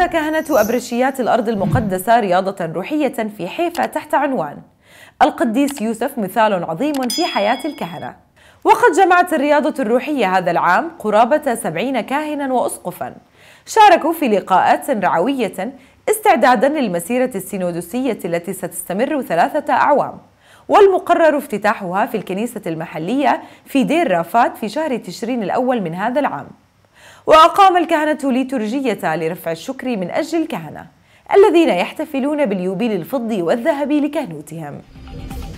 عقد كهنة أبرشيات الأرض المقدسة رياضة روحية في حيفا تحت عنوان القديس يوسف مثال عظيم في حياة الكهنة وقد جمعت الرياضة الروحية هذا العام قرابة سبعين كاهنا وأسقفا شاركوا في لقاءات رعوية استعدادا للمسيرة السينودسية التي ستستمر ثلاثة أعوام والمقرر افتتاحها في الكنيسة المحلية في دير رافات في شهر تشرين الأول من هذا العام وأقام الكهنة ليتورجية لرفع الشكر من أجل الكهنة الذين يحتفلون باليوبيل الفضي والذهبي لكهنوتهم